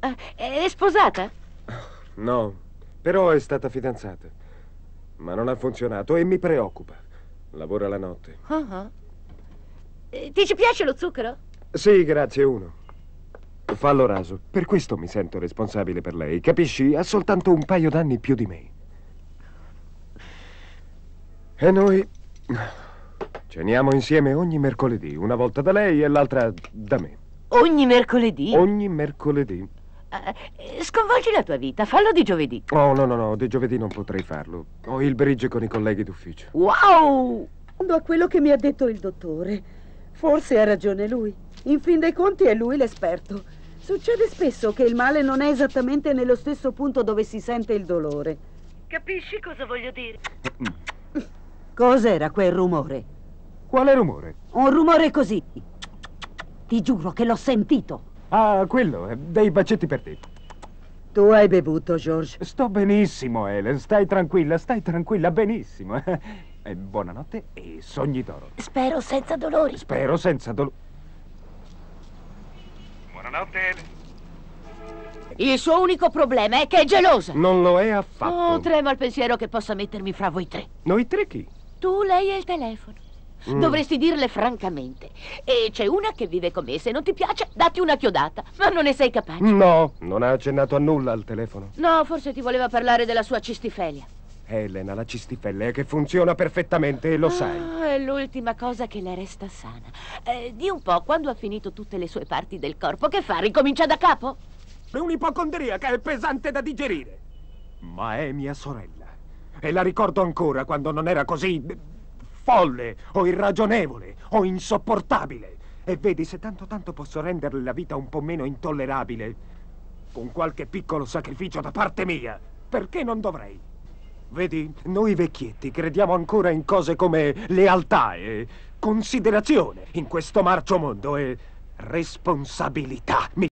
Ah, è sposata? No, però è stata fidanzata. Ma non ha funzionato e mi preoccupa. Lavora la notte. Uh ah, -huh. Ah. Eh, ti ci piace lo zucchero? Sì, grazie, uno. Fallo raso. Per questo mi sento responsabile per lei. Capisci? Ha soltanto un paio d'anni più di me. E noi ceniamo insieme ogni mercoledì, una volta da lei e l'altra da me. Ogni mercoledì? Ogni mercoledì. Eh, sconvolgi la tua vita, fallo di giovedì. Oh, no, no, no, di giovedì non potrei farlo. Ho il bridge con i colleghi d'ufficio. Wow! A quello che mi ha detto il dottore. Forse ha ragione lui. In fin dei conti è lui l'esperto. Succede spesso che il male non è esattamente nello stesso punto dove si sente il dolore. Capisci cosa voglio dire? Cos'era quel rumore? Quale rumore? Un rumore così. Ti giuro che l'ho sentito. Ah, quello, eh, dei bacetti per te. Tu hai bevuto, George? Sto benissimo, Helen, stai tranquilla, stai tranquilla, benissimo. E eh, buonanotte e sogni d'oro. Spero senza dolori. Spero senza dolori. Buonanotte, Helen. Il suo unico problema è che è gelosa. Non lo è affatto. Oh, trema il pensiero che possa mettermi fra voi tre. Noi tre chi? Tu, lei e il telefono. Mm. Dovresti dirle francamente. E c'è una che vive con me. Se non ti piace, datti una chiodata. Ma non ne sei capace. No, non ha accennato a nulla al telefono. No, forse ti voleva parlare della sua cistifelia. Elena, la è che funziona perfettamente, e lo ah, sai. È l'ultima cosa che le resta sana. Eh, di un po', quando ha finito tutte le sue parti del corpo, che fa? Ricomincia da capo? È un'ipocondriaca, è pesante da digerire. Ma è mia sorella. E la ricordo ancora quando non era così folle o irragionevole o insopportabile. E vedi, se tanto tanto posso renderle la vita un po' meno intollerabile, con qualche piccolo sacrificio da parte mia, perché non dovrei? Vedi, noi vecchietti crediamo ancora in cose come lealtà e considerazione in questo marcio mondo e responsabilità.